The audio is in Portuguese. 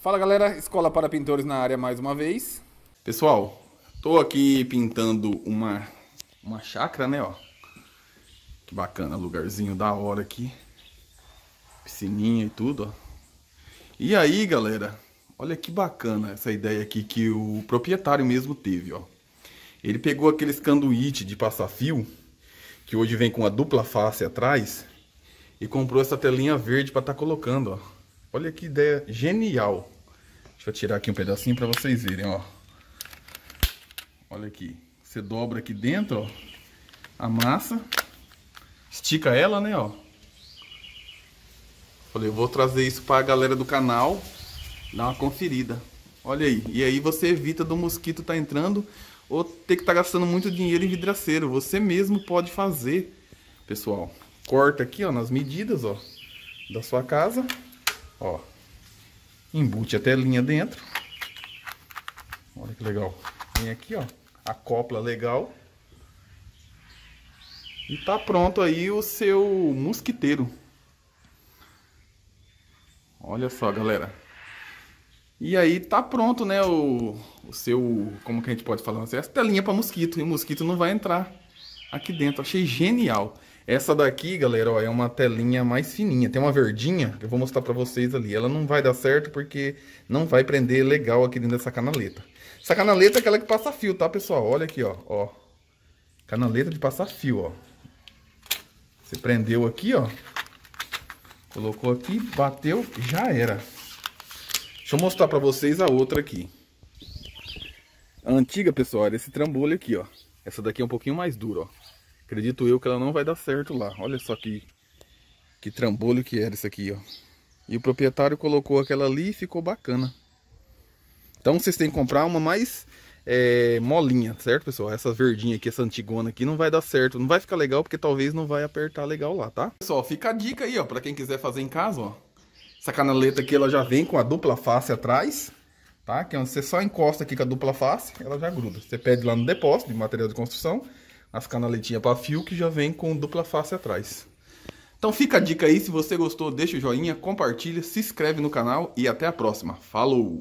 Fala galera, Escola para Pintores na área mais uma vez. Pessoal, tô aqui pintando uma, uma chácara, né, ó. Que bacana, lugarzinho da hora aqui. Piscininha e tudo, ó. E aí, galera, olha que bacana essa ideia aqui que o proprietário mesmo teve, ó. Ele pegou aqueles canduíte de passar fio, que hoje vem com a dupla face atrás, e comprou essa telinha verde para estar tá colocando, ó. Olha que ideia genial. Deixa eu tirar aqui um pedacinho para vocês verem, ó. Olha aqui. Você dobra aqui dentro, ó. a massa, Estica ela, né, ó. Falei, eu vou trazer isso para a galera do canal. Dar uma conferida. Olha aí. E aí você evita do mosquito tá entrando ou ter que estar tá gastando muito dinheiro em vidraceiro. Você mesmo pode fazer, pessoal. Corta aqui, ó, nas medidas, ó, da sua casa. Ó, embute a telinha dentro. Olha que legal. Vem aqui, ó, acopla legal. E tá pronto aí o seu mosquiteiro. Olha só, galera. E aí tá pronto, né, o, o seu, como que a gente pode falar, essa telinha para mosquito, e o mosquito não vai entrar aqui dentro. Achei genial. Essa daqui, galera, ó, é uma telinha mais fininha. Tem uma verdinha que eu vou mostrar pra vocês ali. Ela não vai dar certo porque não vai prender legal aqui dentro dessa canaleta. Essa canaleta é aquela que passa fio, tá, pessoal? Olha aqui, ó. ó. Canaleta de passar fio, ó. Você prendeu aqui, ó. Colocou aqui, bateu, já era. Deixa eu mostrar pra vocês a outra aqui. A antiga, pessoal, era esse trambolho aqui, ó. Essa daqui é um pouquinho mais dura, ó. Acredito eu que ela não vai dar certo lá. Olha só que, que trambolho que era isso aqui, ó. E o proprietário colocou aquela ali e ficou bacana. Então vocês têm que comprar uma mais é, molinha, certo, pessoal? Essa verdinha aqui, essa antigona aqui, não vai dar certo. Não vai ficar legal porque talvez não vai apertar legal lá, tá? Pessoal, fica a dica aí, ó, pra quem quiser fazer em casa, ó. Essa canaleta aqui, ela já vem com a dupla face atrás, tá? Que é você só encosta aqui com a dupla face, ela já gruda. Você pede lá no depósito de material de construção as canaletinhas para fio que já vem com dupla face atrás. Então fica a dica aí, se você gostou, deixa o joinha, compartilha, se inscreve no canal e até a próxima. Falou!